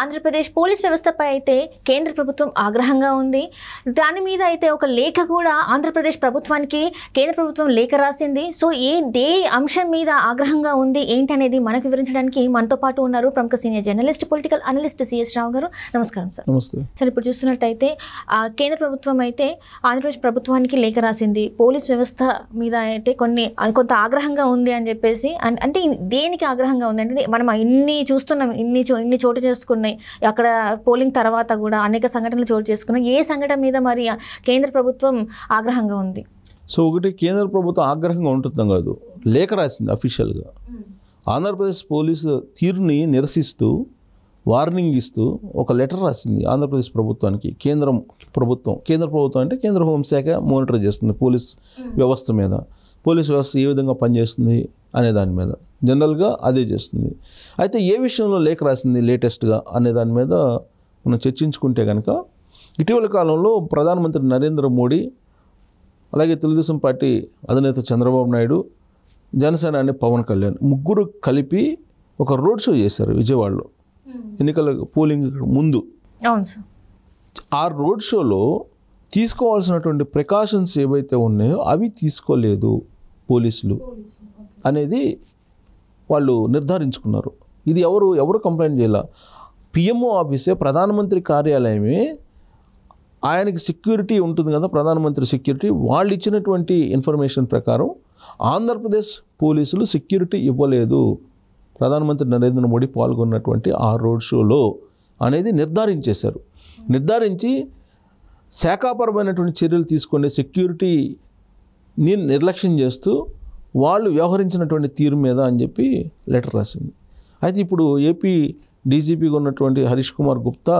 Andhra Pradesh police వ్యవస్థపై అయితే కేంద్ర ప్రభుత్వం ఆగ్రహంగా ఉంది దాని మీద అయితే ఒక లేఖ కూడా ఆంధ్రప్రదేశ్ ప్రభుత్వానికి కేంద్ర ప్రభుత్వం లేఖ రాసింది సో ఏ దే అంశం మీద ఆగ్రహంగా ఉంది ఏంటనేది మనకు వివరించడానికి మనతో పాటు ఉన్నారు ప్రముఖ senior journalist political analyst C S Rao garu నమస్కారం సార్ నమస్తే సార్ ఇప్పుడు చూస్తున్నట్టయితే కేంద్ర ప్రభుత్వం అయితే ఆంధ్రప్రదేశ్ ప్రభుత్వానికి లేఖ రాసింది పోలీస్ వ్యవస్థ మీద అయితే కొన్ని కొంత ఆగ్రహంగా ఉంది అని చెప్పేసి అంటే దేనికి ఆగ్రహంగా ఉంది అంటే మనం ఇన్ని చూస్తున్నాం ఇన్ని ఇన్ని చోటు చేసుకున్నాయి అక్కడ పోలింగ్ తర్వాత కూడా అనేక సంఘటనలు చోటు చేసుకున్నాయి ఏ సంఘటన మీద మరి కేంద్ర ప్రభుత్వం ఆగ్రహంగా ఉంది సో ఒకటి కేంద్ర ప్రభుత్వం ఆగ్రహంగా ఉంటుందా కాదు లేఖ రాసింది అఫీషియల్గా ఆంధ్రప్రదేశ్ పోలీసు తీరుని నిరసిస్తూ వార్నింగ్ ఇస్తూ ఒక లెటర్ రాసింది ఆంధ్రప్రదేశ్ ప్రభుత్వానికి కేంద్రం ప్రభుత్వం కేంద్ర ప్రభుత్వం అంటే కేంద్ర హోంశాఖ మానిటర్ చేస్తుంది పోలీస్ వ్యవస్థ మీద పోలీస్ వ్యవస్థ ఏ విధంగా పనిచేస్తుంది అనే దాని మీద జనరల్గా అదే చేస్తుంది అయితే ఏ విషయంలో లేఖ రాసింది లేటెస్ట్గా అనే దాని మీద మనం చర్చించుకుంటే కనుక ఇటీవల కాలంలో ప్రధానమంత్రి నరేంద్ర మోడీ అలాగే తెలుగుదేశం పార్టీ అధినేత చంద్రబాబు నాయుడు జనసేన అనే పవన్ కళ్యాణ్ ముగ్గురు కలిపి ఒక రోడ్ షో చేశారు విజయవాడలో ఎన్నికల పోలింగ్ ముందు ఆ రోడ్ షోలో తీసుకోవాల్సినటువంటి ప్రికాషన్స్ ఏవైతే ఉన్నాయో అవి తీసుకోలేదు పోలీసులు అనేది వాళ్ళు నిర్ధారించుకున్నారు ఇది ఎవరు ఎవరు కంప్లైంట్ చేయాల పిఎంఓ ఆఫీసే ప్రధానమంత్రి కార్యాలయమే ఆయనకి సెక్యూరిటీ ఉంటుంది కదా ప్రధానమంత్రి సెక్యూరిటీ వాళ్ళు ఇచ్చినటువంటి ఇన్ఫర్మేషన్ ప్రకారం ఆంధ్రప్రదేశ్ పోలీసులు సెక్యూరిటీ ఇవ్వలేదు ప్రధానమంత్రి నరేంద్ర మోడీ పాల్గొన్నటువంటి ఆ రోడ్ షోలో అనేది నిర్ధారించేశారు నిర్ధారించి శాఖాపరమైనటువంటి చర్యలు తీసుకునే సెక్యూరిటీ నేను నిర్లక్ష్యం చేస్తూ వాళ్ళు వ్యవహరించినటువంటి తీరు మీద అని చెప్పి లెటర్ రాసింది అయితే ఇప్పుడు ఏపీ డీజీపీగా ఉన్నటువంటి హరీష్ కుమార్ గుప్తా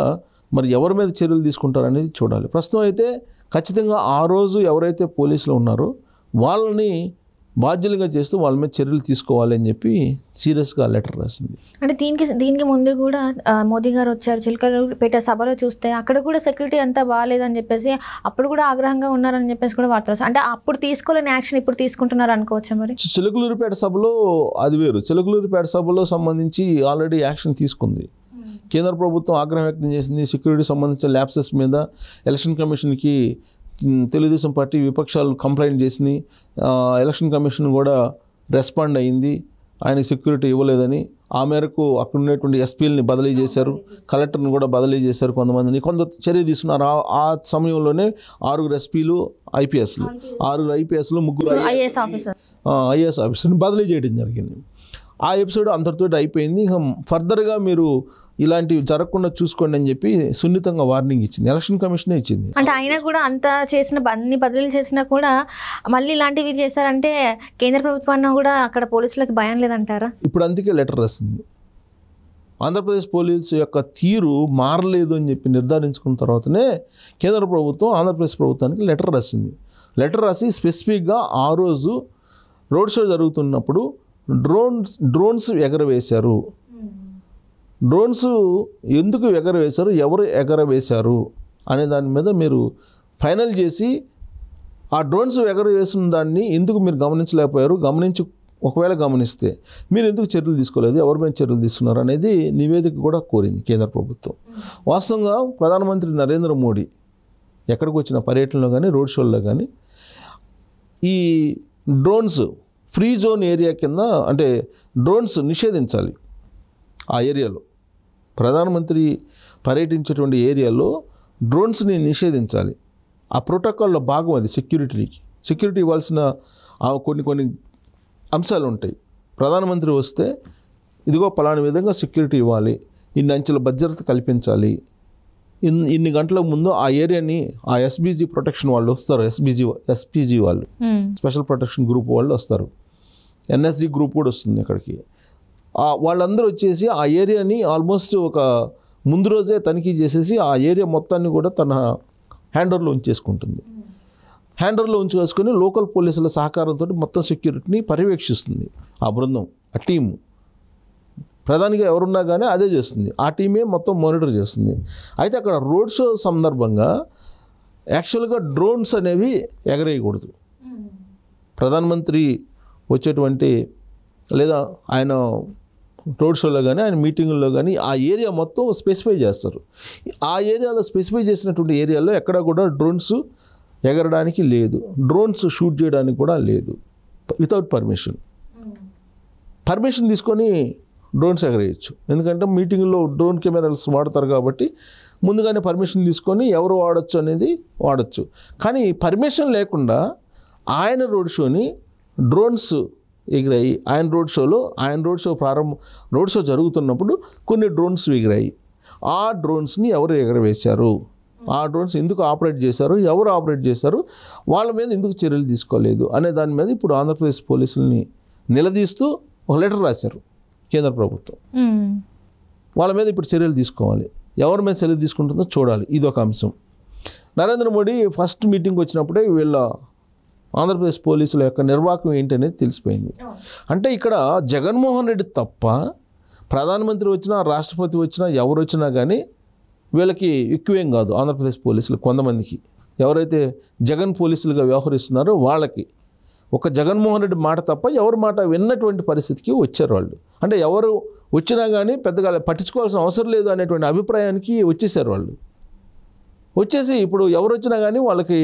మరి ఎవరి మీద చర్యలు తీసుకుంటారనేది చూడాలి ప్రస్తుతం అయితే ఖచ్చితంగా ఆ రోజు ఎవరైతే పోలీసులు ఉన్నారో వాళ్ళని బాధ్యులుగా చేస్తూ వాళ్ళ మీద చర్యలు తీసుకోవాలని చెప్పి సీరియస్గా లెటర్ రాసింది అంటే దీనికి దీనికి ముందు కూడా మోదీ గారు వచ్చారు పేట సభలో చూస్తే అక్కడ కూడా సెక్యూరిటీ అంతా బాగాలేదని చెప్పేసి అప్పుడు కూడా ఆగ్రహంగా ఉన్నారని చెప్పేసి కూడా వార్తలు అంటే అప్పుడు తీసుకోలేని యాక్షన్ ఇప్పుడు తీసుకుంటున్నారు అనుకోవచ్చు మరి చిలకలూరుపేట సభలో అది వేరు చిలకలూరుపేట సభలో సంబంధించి ఆల్రెడీ యాక్షన్ తీసుకుంది కేంద్ర ప్రభుత్వం ఆగ్రహం వ్యక్తం చేసింది సెక్యూరిటీ సంబంధించిన ల్యాబ్సెస్ మీద ఎలక్షన్ కమిషన్కి తెలుగుదేశం పార్టీ విపక్షాలు కంప్లైంట్ చేసినాయి ఎలక్షన్ కమిషన్ కూడా రెస్పాండ్ అయ్యింది ఆయన సెక్యూరిటీ ఇవ్వలేదని ఆ మేరకు అక్కడ ఉండేటువంటి ఎస్పీలని బదిలీ చేశారు కలెక్టర్ని కూడా బదిలీ చేశారు కొంతమందిని కొంత చర్య తీసుకున్నారు ఆ సమయంలోనే ఆరుగురు ఎస్పీలు ఐపీఎస్లు ఆరుగురు ఐపీఎస్లు ముగ్గురు ఐఏఎస్ ఆఫీసర్ని బదిలీ చేయడం జరిగింది ఆ ఎపిసోడ్ అంతటితో అయిపోయింది ఇంకా ఫర్దర్గా మీరు ఇలాంటివి జరగకుండా చూసుకోండి అని చెప్పి సున్నితంగా వార్నింగ్ ఇచ్చింది ఎలక్షన్ కమిషన్ ఇచ్చింది అంటే ఆయన కూడా అంత చేసిన అన్ని బదిలీలు చేసినా కూడా మళ్ళీ ఇలాంటివి చేశారంటే కేంద్ర ప్రభుత్వాన్ని కూడా అక్కడ పోలీసులకు భయం లేదంటారా ఇప్పుడు అందుకే లెటర్ వస్తుంది ఆంధ్రప్రదేశ్ పోలీసు యొక్క తీరు మారలేదు అని చెప్పి నిర్ధారించుకున్న తర్వాతనే కేంద్ర ప్రభుత్వం ఆంధ్రప్రదేశ్ ప్రభుత్వానికి లెటర్ రాసింది లెటర్ రాసి స్పెసిఫిక్గా ఆ రోజు రోడ్ షో జరుగుతున్నప్పుడు డ్రోన్స్ డ్రోన్స్ ఎగరవేశారు డ్రోన్స్ ఎందుకు ఎగరవేశారు ఎవరు ఎగరవేశారు అనే దాని మీద మీరు ఫైనల్ చేసి ఆ డ్రోన్స్ ఎగరవేసిన దాన్ని ఎందుకు మీరు గమనించలేకపోయారు గమనించి ఒకవేళ గమనిస్తే మీరు ఎందుకు చర్యలు తీసుకోలేదు ఎవరి మీద చర్యలు తీసుకున్నారు అనేది నివేదిక కూడా కోరింది కేంద్ర ప్రభుత్వం వాస్తవంగా ప్రధానమంత్రి నరేంద్ర మోడీ ఎక్కడికి వచ్చిన పర్యటనలో కానీ రోడ్ షోల్లో కానీ ఈ డ్రోన్స్ ఫ్రీ జోన్ ఏరియా కింద అంటే డ్రోన్స్ నిషేధించాలి ఆ ఏరియాలో ప్రధానమంత్రి పర్యటించేటువంటి ఏరియాలో డ్రోన్స్ని నిషేధించాలి ఆ ప్రోటోకాల్లో భాగం అది సెక్యూరిటీకి సెక్యూరిటీ ఇవ్వాల్సిన కొన్ని కొన్ని అంశాలు ఉంటాయి ప్రధానమంత్రి వస్తే ఇదిగో పలాని విధంగా సెక్యూరిటీ ఇవ్వాలి ఇన్ని అంచెల భద్రత కల్పించాలి ఇన్ని ఇన్ని గంటల ముందు ఆ ఏరియాని ఆ ఎస్బీజీ ప్రొటెక్షన్ వాళ్ళు వస్తారు ఎస్బీజీ ఎస్పీజీ వాళ్ళు స్పెషల్ ప్రొటెక్షన్ గ్రూప్ వాళ్ళు వస్తారు ఎన్ఎస్జీ గ్రూప్ కూడా వస్తుంది ఇక్కడికి వాళ్ళందరూ వచ్చేసి ఆ ఏరియాని ఆల్మోస్ట్ ఒక ముందు రోజే తనిఖీ చేసేసి ఆ ఏరియా మొత్తాన్ని కూడా తన హ్యాండోవర్లో ఉంచేసుకుంటుంది హ్యాండోవర్లో ఉంచేసుకొని లోకల్ పోలీసుల సహకారంతో మొత్తం సెక్యూరిటీని పర్యవేక్షిస్తుంది ఆ బృందం ఆ టీము ప్రధానిగా ఎవరున్నా కానీ అదే చేస్తుంది ఆ టీమే మొత్తం మానిటర్ చేస్తుంది అయితే అక్కడ రోడ్ షో సందర్భంగా యాక్చువల్గా డ్రోన్స్ అనేవి ఎగరేయకూడదు ప్రధానమంత్రి వచ్చేటువంటి లేదా ఆయన రోడ్ షోలో కానీ ఆయన మీటింగుల్లో కానీ ఆ ఏరియా మొత్తం స్పెసిఫై చేస్తారు ఆ ఏరియాలో స్పెసిఫై చేసినటువంటి ఏరియాలో ఎక్కడ కూడా డ్రోన్స్ ఎగరడానికి లేదు డ్రోన్స్ షూట్ చేయడానికి కూడా లేదు వితౌట్ పర్మిషన్ పర్మిషన్ తీసుకొని డ్రోన్స్ ఎగరేయచ్చు ఎందుకంటే మీటింగ్లో డ్రోన్ కెమెరాస్ వాడతారు కాబట్టి ముందుగానే పర్మిషన్ తీసుకొని ఎవరు వాడచ్చు అనేది వాడచ్చు కానీ పర్మిషన్ లేకుండా ఆయన రోడ్ షోని డ్రోన్స్ ఎగిరాయి ఆయన రోడ్ షోలో ఆయన రోడ్ షో ప్రారంభం రోడ్ షో జరుగుతున్నప్పుడు కొన్ని డ్రోన్స్ ఎగిరాయి ఆ డ్రోన్స్ని ఎవరు ఎగరవేశారు ఆ డ్రోన్స్ ఎందుకు ఆపరేట్ చేశారు ఎవరు ఆపరేట్ చేశారు వాళ్ళ మీద ఎందుకు చర్యలు తీసుకోలేదు అనే దాని మీద ఇప్పుడు ఆంధ్రప్రదేశ్ పోలీసుల్ని నిలదీస్తూ ఒక లెటర్ రాశారు కేంద్ర ప్రభుత్వం వాళ్ళ మీద ఇప్పుడు చర్యలు తీసుకోవాలి ఎవరి మీద చర్యలు తీసుకుంటుందో చూడాలి ఇదొక అంశం నరేంద్ర మోడీ ఫస్ట్ మీటింగ్ వచ్చినప్పుడే వీళ్ళ ఆంధ్రప్రదేశ్ పోలీసుల యొక్క నిర్వాహకం అనేది తెలిసిపోయింది అంటే ఇక్కడ జగన్మోహన్ రెడ్డి తప్ప ప్రధానమంత్రి వచ్చినా రాష్ట్రపతి వచ్చినా ఎవరు వచ్చినా కానీ వీళ్ళకి ఎక్కువేం కాదు ఆంధ్రప్రదేశ్ పోలీసులు కొంతమందికి ఎవరైతే జగన్ పోలీసులుగా వ్యవహరిస్తున్నారో వాళ్ళకి ఒక జగన్మోహన్ రెడ్డి మాట తప్ప ఎవరి మాట విన్నటువంటి పరిస్థితికి వచ్చారు వాళ్ళు అంటే ఎవరు వచ్చినా కానీ పెద్దగా పట్టించుకోవాల్సిన అవసరం లేదు అనేటువంటి అభిప్రాయానికి వచ్చేసారు వాళ్ళు వచ్చేసి ఇప్పుడు ఎవరు వచ్చినా కానీ వాళ్ళకి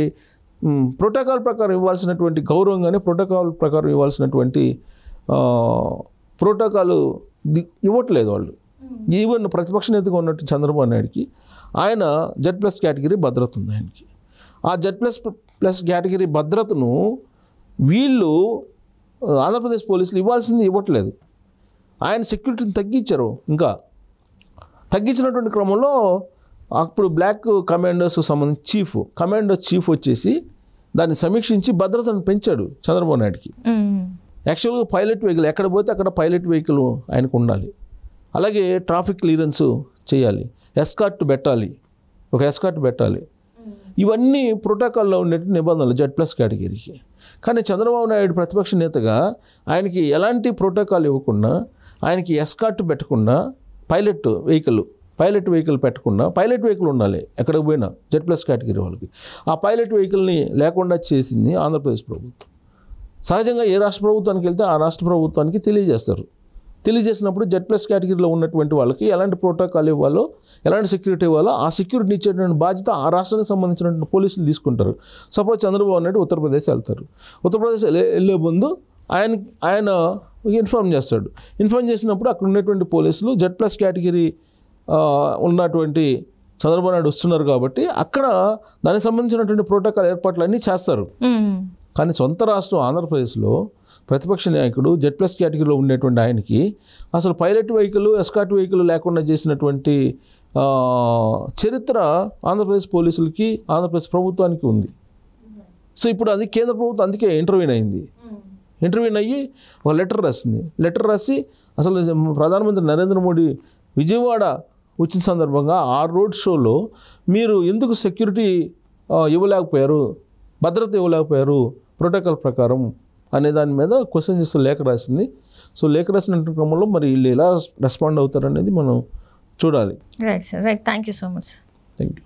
ప్రోటోకాల్ ప్రకారం ఇవ్వాల్సినటువంటి గౌరవంగానే ప్రోటోకాల్ ప్రకారం ఇవ్వాల్సినటువంటి ప్రోటోకాల్ ఇవ్వట్లేదు వాళ్ళు ఈవెన్ ప్రతిపక్ష నేతగా ఉన్నట్టు చంద్రబాబు నాయుడికి ఆయన జెడ్ ప్లస్ కేటగిరీ భద్రత ఉంది ఆయనకి ఆ జెడ్ ప్లస్ ప్లస్ కేటగిరీ భద్రతను వీళ్ళు ఆంధ్రప్రదేశ్ పోలీసులు ఇవ్వాల్సింది ఇవ్వట్లేదు ఆయన సెక్యూరిటీని తగ్గించారు ఇంకా తగ్గించినటువంటి క్రమంలో అప్పుడు బ్లాక్ కమాండోస్కి సంబంధించి చీఫ్ కమాండర్ చీఫ్ వచ్చేసి దాన్ని సమీక్షించి భద్రతను పెంచాడు చంద్రబాబు నాయుడుకి యాక్చువల్గా పైలట్ వెహికల్ ఎక్కడ పోతే అక్కడ పైలట్ వెహికల్ ఆయనకు ఉండాలి అలాగే ట్రాఫిక్ క్లియరెన్స్ చేయాలి ఎస్కార్ట్ పెట్టాలి ఒక ఎస్కార్ట్ పెట్టాలి ఇవన్నీ ప్రోటోకాల్లో ఉండే నిబంధనలు జెడ్ ప్లస్ కేటగిరీకి కానీ చంద్రబాబు నాయుడు ప్రతిపక్ష నేతగా ఆయనకి ఎలాంటి ప్రోటోకాల్ ఇవ్వకుండా ఆయనకి ఎస్కార్ట్ పెట్టకుండా పైలట్ వెహికల్ పైలట్ వెహికల్ పెట్టకుండా పైలట్ వెహికల్ ఉండాలి ఎక్కడికి పోయినా జెడ్ ప్లస్ కేటగిరీ వాళ్ళకి ఆ పైలట్ వెహికల్ని లేకుండా చేసింది ఆంధ్రప్రదేశ్ ప్రభుత్వం సహజంగా ఏ రాష్ట్ర ప్రభుత్వానికి వెళ్తే ఆ రాష్ట్ర ప్రభుత్వానికి తెలియజేస్తారు తెలియజేసినప్పుడు జెడ్ ప్లస్ కేటగిరీలో ఉన్నటువంటి వాళ్ళకి ఎలాంటి ప్రోటోకాల్ ఇవ్వాలో ఎలాంటి సెక్యూరిటీ ఇవ్వాలో ఆ సెక్యూరిటీ ఇచ్చేటువంటి బాధ్యత ఆ రాష్ట్రానికి సంబంధించినటువంటి పోలీసులు తీసుకుంటారు సపోజ్ చంద్రబాబు నాయుడు ఉత్తరప్రదేశ్ వెళ్తారు ఉత్తరప్రదేశ్ వెళ్ళే ముందు ఆయన ఆయన ఇన్ఫామ్ చేస్తాడు ఇన్ఫామ్ చేసినప్పుడు అక్కడ ఉన్నటువంటి పోలీసులు జెడ్ ప్లస్ కేటగిరీ ఉన్నటువంటి చంద్రబాబు నాయుడు వస్తున్నారు కాబట్టి అక్కడ దానికి సంబంధించినటువంటి ప్రోటోకాల్ ఏర్పాట్లు అన్నీ చేస్తారు కానీ సొంత రాష్ట్రం ఆంధ్రప్రదేశ్లో ప్రతిపక్ష నాయకుడు జెడ్ ప్లస్ కేటగిరీలో ఉండేటువంటి ఆయనకి అసలు పైలట్ వెహికల్ ఎస్కాట్ వెహికల్ లేకుండా చేసినటువంటి చరిత్ర ఆంధ్రప్రదేశ్ పోలీసులకి ఆంధ్రప్రదేశ్ ప్రభుత్వానికి ఉంది సో ఇప్పుడు అది కేంద్ర ప్రభుత్వం అందుకే ఇంటర్వ్యూన్ అయింది ఇంటర్వ్యూన్ అయ్యి ఒక లెటర్ రాసింది లెటర్ రాసి అసలు ప్రధానమంత్రి నరేంద్ర మోడీ విజయవాడ వచ్చిన సందర్భంగా ఆ రోడ్ షోలో మీరు ఎందుకు సెక్యూరిటీ ఇవ్వలేకపోయారు భద్రత ఇవ్వలేకపోయారు ప్రోటోకాల్ ప్రకారం అనే దాని మీద క్వశ్చన్ చేస్తే లేఖ రాసింది సో లేఖ రాసిన క్రమంలో మరి వీళ్ళు ఎలా రెస్పాండ్ అవుతారనేది మనం చూడాలి right sir right thank you so much thank you